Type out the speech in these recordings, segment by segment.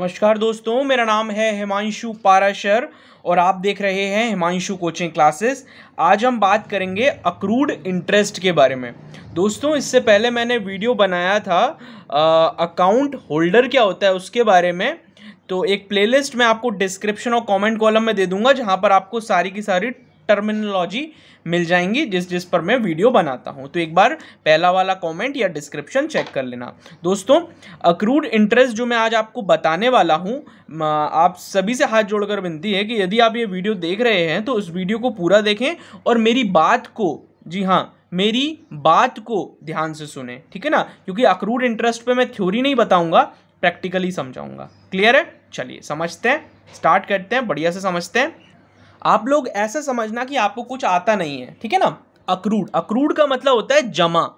नमस्कार दोस्तों मेरा नाम है हिमांशु पाराशर और आप देख रहे हैं हिमांशु कोचिंग क्लासेस आज हम बात करेंगे अक्रूड इंटरेस्ट के बारे में दोस्तों इससे पहले मैंने वीडियो बनाया था अकाउंट होल्डर क्या होता है उसके बारे में तो एक प्लेलिस्ट मैं आपको डिस्क्रिप्शन और कमेंट कॉलम में दे दूंगा जहां पर आपको सारी की सारी टर्मिनोलॉजी मिल जाएंगी जिस जिस पर मैं वीडियो बनाता हूँ तो एक बार पहला वाला कमेंट या डिस्क्रिप्शन चेक कर लेना दोस्तों अक्रूड इंटरेस्ट जो मैं आज आपको बताने वाला हूँ आप सभी से हाथ जोड़कर विनती है कि यदि आप ये वीडियो देख रहे हैं तो उस वीडियो को पूरा देखें और मेरी बात को जी हाँ मेरी बात को ध्यान से सुने ठीक है ना क्योंकि अक्रूड इंटरेस्ट पर मैं थ्योरी नहीं बताऊंगा प्रैक्टिकली समझाऊंगा क्लियर है चलिए समझते हैं स्टार्ट करते हैं बढ़िया से समझते हैं आप लोग ऐसा समझना कि आपको कुछ आता नहीं है ठीक है ना अक्रूड अक्रूड का मतलब होता है जमा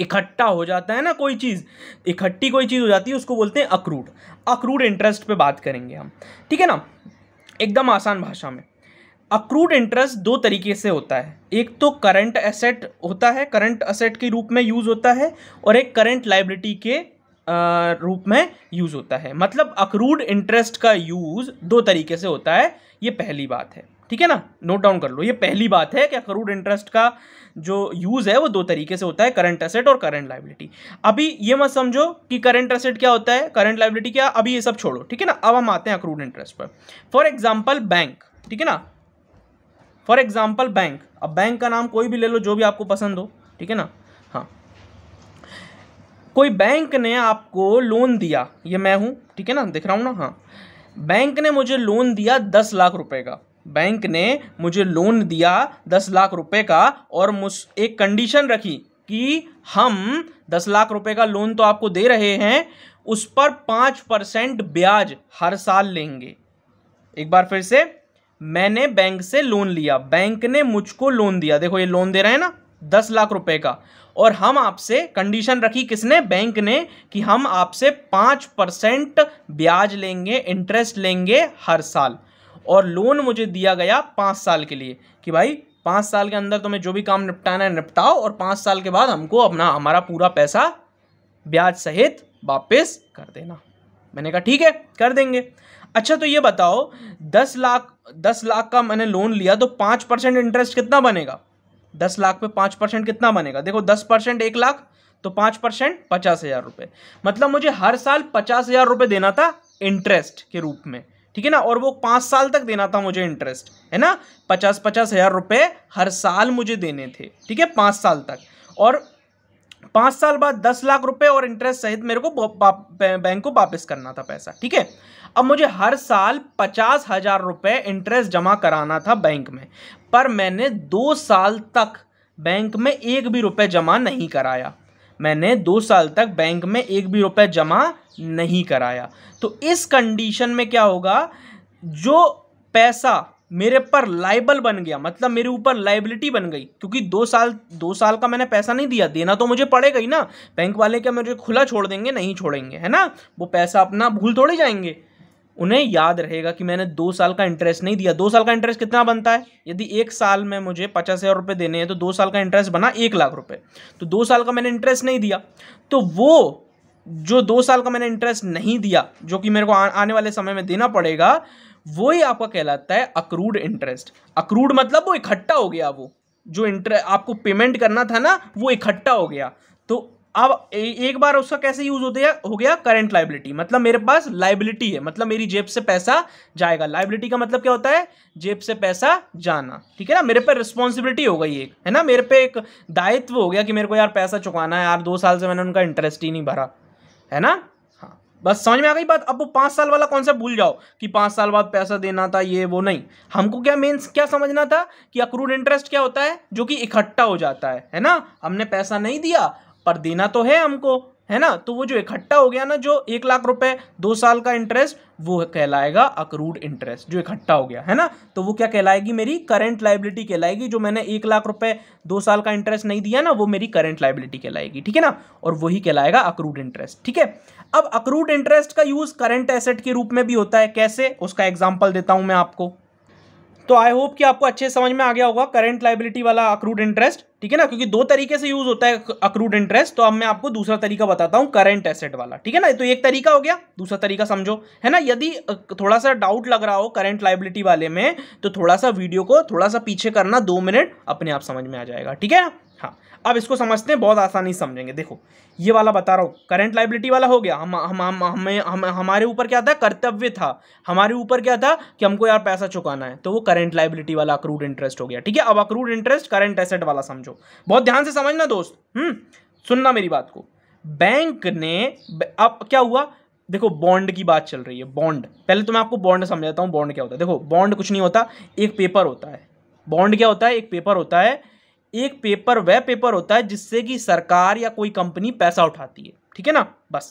इकट्ठा हो जाता है ना कोई चीज़ इकट्ठी कोई चीज़ हो जाती है उसको बोलते हैं अक्रूड अक्रूड इंटरेस्ट पे बात करेंगे हम ठीक है ना एकदम आसान भाषा में अक्रूड इंटरेस्ट दो तरीके से होता है एक तो करंट एसेट होता है करंट एसेट के रूप में यूज़ होता है और एक करंट लाइबिलिटी के रूप में यूज़ होता है मतलब अक्रूड इंटरेस्ट का यूज़ दो तरीके से होता है ये पहली बात है ठीक है ना नोट डाउन कर लो ये पहली बात है कि अक्रूड इंटरेस्ट का जो यूज़ है वो दो तरीके से होता है करंट असेट और करंट लाइबिलिटी अभी ये मत समझो कि करंट असेट क्या होता है करंट लाइबिलिटी क्या अभी ये सब छोड़ो ठीक है ना अब हम आते हैं अक्रूड इंटरेस्ट पर फॉर एग्जाम्पल बैंक ठीक है ना फॉर एग्जाम्पल बैंक अब बैंक का नाम कोई भी ले लो जो भी आपको पसंद हो ठीक है ना कोई बैंक ने आपको लोन दिया ये मैं हूँ ठीक है ना देख रहा हूँ ना हाँ बैंक ने मुझे लोन दिया दस लाख रुपए का बैंक ने मुझे लोन दिया दस लाख रुपए का और मुझ एक कंडीशन रखी कि हम दस लाख रुपए का लोन तो आपको दे रहे हैं उस पर पाँच परसेंट ब्याज हर साल लेंगे एक बार फिर से मैंने बैंक से लोन लिया बैंक ने मुझको लोन दिया देखो ये लोन दे रहे हैं ना दस लाख रुपए का और हम आपसे कंडीशन रखी किसने बैंक ने कि हम आपसे पाँच परसेंट ब्याज लेंगे इंटरेस्ट लेंगे हर साल और लोन मुझे दिया गया पाँच साल के लिए कि भाई पाँच साल के अंदर तुम्हें जो भी काम निपटाना है निपटाओ और पाँच साल के बाद हमको अपना हमारा पूरा पैसा ब्याज सहित वापस कर देना मैंने कहा ठीक है कर देंगे अच्छा तो ये बताओ दस लाख दस लाख का मैंने लोन लिया तो पाँच परसेंट इंटरेस्ट कितना बनेगा दस लाख पे पाँच परसेंट कितना बनेगा देखो दस परसेंट एक लाख तो पाँच परसेंट पचास हज़ार रुपये मतलब मुझे हर साल पचास हज़ार रुपये देना था इंटरेस्ट के रूप में ठीक है ना और वो पाँच साल तक देना था मुझे इंटरेस्ट है ना पचास पचास हज़ार रुपये हर साल मुझे देने थे ठीक है पाँच साल तक और पांच साल बाद दस लाख रुपए और इंटरेस्ट सहित मेरे को बैंक को वापस करना था पैसा ठीक है अब मुझे हर साल पचास हजार रुपये इंटरेस्ट जमा कराना था बैंक में पर मैंने दो साल तक बैंक में एक भी रुपए जमा नहीं कराया मैंने दो साल तक बैंक में एक भी रुपए जमा नहीं कराया तो इस कंडीशन में क्या होगा जो पैसा मेरे पर लाइबल बन गया मतलब मेरे ऊपर लाइबिलिटी बन गई क्योंकि दो साल दो साल का मैंने पैसा नहीं दिया देना तो मुझे पड़ेगा ही ना बैंक वाले क्या मुझे खुला छोड़ देंगे नहीं छोड़ेंगे है ना वो पैसा अपना भूल थोड़े जाएंगे उन्हें याद रहेगा कि मैंने दो साल का इंटरेस्ट नहीं दिया दो साल का इंटरेस्ट कितना बनता है यदि एक साल में मुझे पचास हज़ार रुपये देने हैं तो दो साल का इंटरेस्ट बना एक लाख रुपये तो दो साल का मैंने इंटरेस्ट नहीं दिया तो वो जो दो साल का मैंने इंटरेस्ट नहीं दिया जो कि मेरे को आ, आने वाले समय में देना पड़ेगा वो ही आपका कहलाता है अक्रूड इंटरेस्ट अक्रूड मतलब वो इकट्ठा हो गया वो जो इंटर आपको पेमेंट करना था ना वो इकट्ठा हो गया तो अब एक बार उसका कैसे यूज होते है? हो गया करंट लाइबिलिटी मतलब मेरे पास लाइबिलिटी है मतलब मेरी जेब से पैसा जाएगा लाइबिलिटी का मतलब क्या होता है जेब से पैसा जाना ठीक है ना मेरे पे रिस्पॉन्सिबिलिटी हो गई एक है ना मेरे पे एक दायित्व हो गया कि मेरे को यार पैसा चुकाना है यार दो साल से मैंने उनका इंटरेस्ट ही नहीं भरा है ना बस समझ में आ गई बात अब वो पाँच साल वाला कॉन्सेप्ट भूल जाओ कि पाँच साल बाद पैसा देना था ये वो नहीं हमको क्या मेन क्या समझना था कि अक्रूड इंटरेस्ट क्या होता है जो कि इकट्ठा हो जाता है है ना हमने पैसा नहीं दिया पर देना तो है हमको है ना तो वो जो इकट्ठा हो गया ना जो एक लाख रुपए दो साल का इंटरेस्ट वो कहलाएगा अक्रूड इंटरेस्ट जो इकट्ठा हो गया है ना तो वो क्या कहलाएगी मेरी करंट लाइबिलिटी कहलाएगी जो मैंने एक लाख रुपए दो साल का इंटरेस्ट नहीं दिया ना वो मेरी करंट लाइबिलिटी कहलाएगी ठीक है ना और वही कहलाएगा अक्रूड इंटरेस्ट ठीक है अब अक्रूड इंटरेस्ट का यूज करंट एसेट के रूप में भी होता है कैसे उसका एग्जाम्पल देता हूं मैं आपको तो आई होप कि आपको अच्छे समझ में आ गया होगा करंट लाइबिलिटी वाला अक्रूड इंटरेस्ट ठीक है ना क्योंकि दो तरीके से यूज होता है अक्रूड इंटरेस्ट तो अब मैं आपको दूसरा तरीका बताता हूँ करंट एसेट वाला ठीक है ना तो एक तरीका हो गया दूसरा तरीका समझो है ना यदि थोड़ा सा डाउट लग रहा हो करंट लाइबिलिटी वाले में तो थोड़ा सा वीडियो को थोड़ा सा पीछे करना दो मिनट अपने आप समझ में आ जाएगा ठीक है ना हाँ अब इसको समझते हैं बहुत आसानी समझेंगे देखो ये वाला बता रहा हूँ करंट लाइबिलिटी वाला हो गया हम हम हम हमें हम, हमारे ऊपर क्या था कर्तव्य था हमारे ऊपर क्या था कि हमको यार पैसा चुकाना है तो वो करंट लाइबिलिटी वाला अक्रूड इंटरेस्ट हो गया ठीक है अब अक्रूड इंटरेस्ट करंट एसेट वाला समझो बहुत ध्यान से समझना दोस्त हम्म सुनना मेरी बात को बैंक ने अब क्या हुआ देखो बॉन्ड की बात चल रही है बॉन्ड पहले तो मैं आपको बॉन्ड समझाता हूँ बॉन्ड क्या होता है देखो बॉन्ड कुछ नहीं होता एक पेपर होता है बॉन्ड क्या होता है एक पेपर होता है एक पेपर वह पेपर होता है जिससे कि सरकार या कोई कंपनी पैसा उठाती है ठीक है ना बस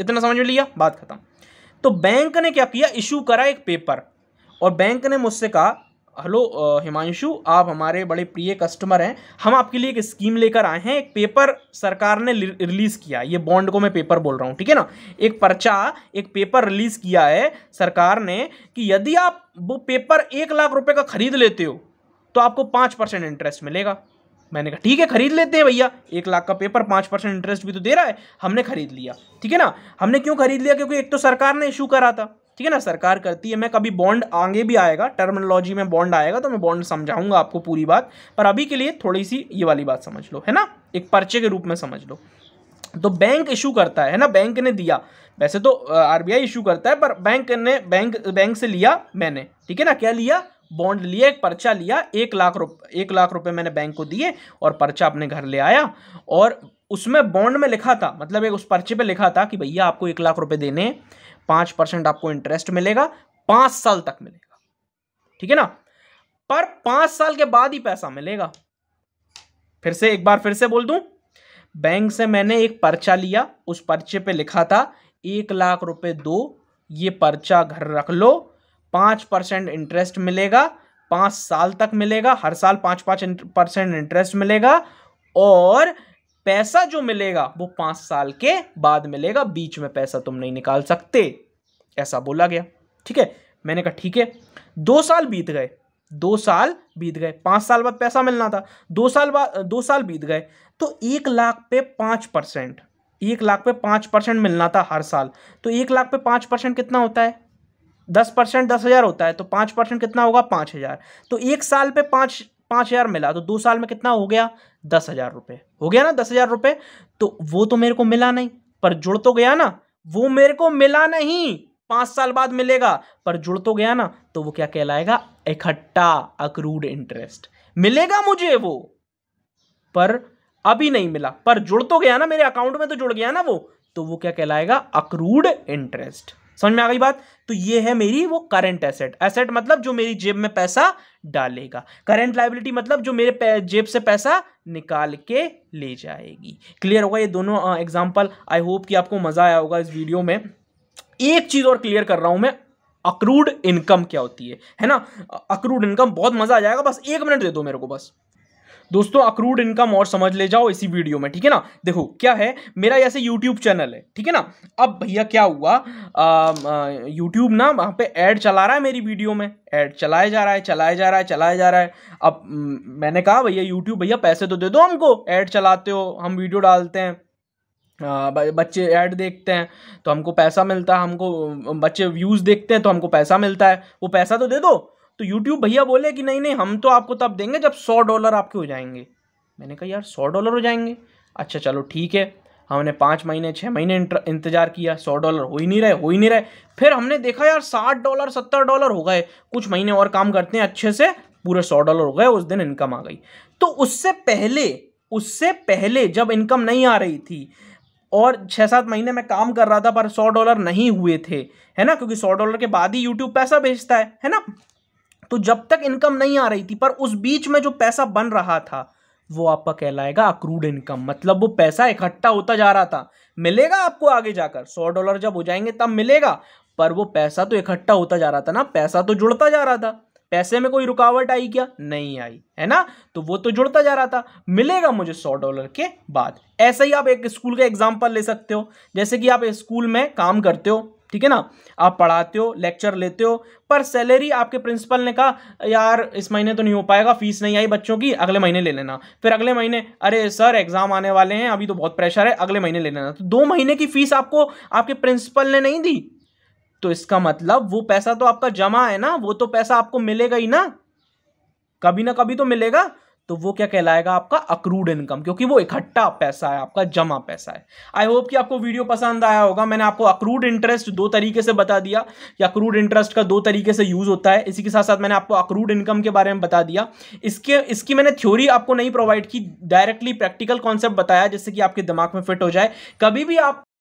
इतना समझ में लिया बात खत्म तो बैंक ने क्या किया इशू करा एक पेपर और बैंक ने मुझसे कहा हेलो हिमांशु आप हमारे बड़े प्रिय कस्टमर हैं हम आपके लिए एक स्कीम लेकर आए हैं एक पेपर सरकार ने रिलीज़ किया ये बॉन्ड को मैं पेपर बोल रहा हूँ ठीक है ना एक पर्चा एक पेपर रिलीज़ किया है सरकार ने कि यदि आप वो पेपर एक लाख रुपए का खरीद लेते हो तो आपको पाँच परसेंट इंटरेस्ट मिलेगा मैंने कहा ठीक है खरीद लेते हैं भैया एक लाख का पेपर पाँच परसेंट इंटरेस्ट भी तो दे रहा है हमने खरीद लिया ठीक है ना हमने क्यों खरीद लिया क्योंकि एक तो सरकार ने इशू करा था ठीक है ना सरकार करती है मैं कभी बॉन्ड आगे भी आएगा टर्मिनोलॉजी में बॉन्ड आएगा तो मैं बॉन्ड समझाऊंगा आपको पूरी बात पर अभी के लिए थोड़ी सी ये वाली बात समझ लो है ना एक पर्चे के रूप में समझ लो तो बैंक इशू करता है ना बैंक ने दिया वैसे तो आरबीआई इशू करता है पर बैंक ने बैंक बैंक से लिया मैंने ठीक है ना क्या लिया बॉन्ड लिया एक पर्चा लिया एक लाख रुपये एक लाख रुपए मैंने बैंक को दिए और पर्चा अपने घर ले आया और उसमें बॉन्ड में लिखा था मतलब एक उस पर्चे पे लिखा था कि भैया आपको एक लाख रुपए देने पांच परसेंट आपको इंटरेस्ट मिलेगा पांच साल तक मिलेगा ठीक है ना पर पांच साल के बाद ही पैसा मिलेगा फिर से एक बार फिर से बोल दूं बैंक से मैंने एक पर्चा लिया उस पर्चे पे लिखा था एक लाख रुपए दो ये पर्चा घर रख लो पाँच परसेंट इंटरेस्ट मिलेगा पाँच साल तक मिलेगा हर साल पाँच पाँच परसेंट इंटरेस्ट मिलेगा और पैसा जो मिलेगा वो पाँच साल के बाद मिलेगा बीच में पैसा तुम नहीं निकाल सकते ऐसा बोला गया ठीक है मैंने कहा ठीक है दो साल बीत गए दो साल बीत गए पाँच साल बाद पैसा मिलना था दो साल बाद दो साल बीत गए तो एक लाख पे पाँच परसेंट एक लाख पे पाँच परसेंट मिलना था हर साल तो एक लाख पे पाँच परसेंट कितना होता है दस परसेंट दस हज़ार होता है तो पाँच परसेंट कितना होगा पाँच हज़ार तो एक साल पे पाँच पाँच हज़ार मिला तो दो साल में कितना हो गया दस हज़ार रुपये हो गया ना दस हज़ार रुपये तो वो तो मेरे को मिला नहीं पर जुड़ तो गया ना वो मेरे को मिला नहीं पाँच साल बाद मिलेगा पर जुड़ तो गया ना तो वो क्या कहलाएगा इकट्ठा अक्रूड इंटरेस्ट मिलेगा मुझे वो पर अभी नहीं मिला पर जुड़ तो गया ना मेरे अकाउंट में तो जुड़ गया ना वो तो वो क्या कहलाएगा अक्रूड इंटरेस्ट समझ में आ गई बात तो ये है मेरी वो करंट एसेट एसेट मतलब जो मेरी जेब में पैसा डालेगा करंट लाइबिलिटी मतलब जो मेरे जेब से पैसा निकाल के ले जाएगी क्लियर होगा ये दोनों एग्जाम्पल आई होप कि आपको मज़ा आया होगा इस वीडियो में एक चीज़ और क्लियर कर रहा हूं मैं अक्रूड इनकम क्या होती है है ना अक्रूड इनकम बहुत मज़ा आ जाएगा बस एक मिनट दे दो मेरे को बस दोस्तों अक्रूड इनकम और समझ ले जाओ इसी वीडियो में ठीक है ना देखो क्या है मेरा ऐसे यूट्यूब चैनल है ठीक है ना अब भैया क्या हुआ यूट्यूब ना वहाँ पे ऐड चला रहा है मेरी वीडियो में ऐड चलाया जा रहा है चलाया जा रहा है चलाया जा रहा है अब मैंने कहा भैया यूट्यूब भैया पैसे तो दे दो हमको ऐड चलाते हो हम वीडियो डालते हैं बच्चे ऐड देखते हैं तो हमको पैसा मिलता है हमको बच्चे व्यूज़ देखते हैं तो हमको पैसा मिलता है वो पैसा तो दे दो तो यूट्यूब भैया बोले कि नहीं नहीं हम तो आपको तब देंगे जब सौ डॉलर आपके हो जाएंगे मैंने कहा यार सौ डॉलर हो जाएंगे अच्छा चलो ठीक है हमने पाँच महीने छः महीने इंतज़ार किया सौ डॉलर हो ही नहीं रहे हो ही नहीं रहे फिर हमने देखा यार साठ डॉलर सत्तर डॉलर हो गए कुछ महीने और काम करते हैं अच्छे से पूरे सौ डॉलर हो गए उस दिन इनकम आ गई तो उससे पहले उससे पहले जब इनकम नहीं आ रही थी और छः सात महीने में काम कर रहा था पर सौ डॉलर नहीं हुए थे है ना क्योंकि सौ डॉलर के बाद ही यूट्यूब पैसा भेजता है है ना तो जब तक इनकम नहीं आ रही थी पर उस बीच में जो पैसा बन रहा था वो आपका कहलाएगा अक्रूड इनकम मतलब वो पैसा इकट्ठा होता जा रहा था मिलेगा आपको आगे जाकर सौ डॉलर जब हो जाएंगे तब मिलेगा पर वो पैसा तो इकट्ठा होता जा रहा था ना पैसा तो जुड़ता जा रहा था पैसे में कोई रुकावट आई क्या नहीं आई है ना तो वो तो जुड़ता जा रहा था मिलेगा मुझे सौ डॉलर के बाद ऐसे ही आप एक स्कूल का एग्जाम्पल ले सकते हो जैसे कि आप स्कूल में काम करते हो ठीक है ना आप पढ़ाते हो लेक्चर लेते हो पर सैलरी आपके प्रिंसिपल ने कहा यार इस महीने तो नहीं हो पाएगा फीस नहीं आई बच्चों की अगले महीने ले लेना फिर अगले महीने अरे सर एग्जाम आने वाले हैं अभी तो बहुत प्रेशर है अगले महीने ले लेना तो दो महीने की फीस आपको आपके प्रिंसिपल ने नहीं दी तो इसका मतलब वो पैसा तो आपका जमा है ना वो तो पैसा आपको मिलेगा ही ना कभी ना कभी तो मिलेगा तो वो क्या कहलाएगा आपका अक्रूड इनकम क्योंकि वो इकट्ठा पैसा है आपका जमा पैसा है आई होप कि आपको वीडियो पसंद आया होगा मैंने आपको अक्रूड इंटरेस्ट दो तरीके से बता दिया कि अक्रूड इंटरेस्ट का दो तरीके से यूज होता है इसी के साथ साथ मैंने आपको अक्रूड इनकम के बारे में बता दिया इसके इसकी मैंने थ्योरी आपको नहीं प्रोवाइड की डायरेक्टली प्रैक्टिकल कॉन्सेप्ट बताया जिससे कि आपके दिमाग में फिट हो जाए कभी भी आप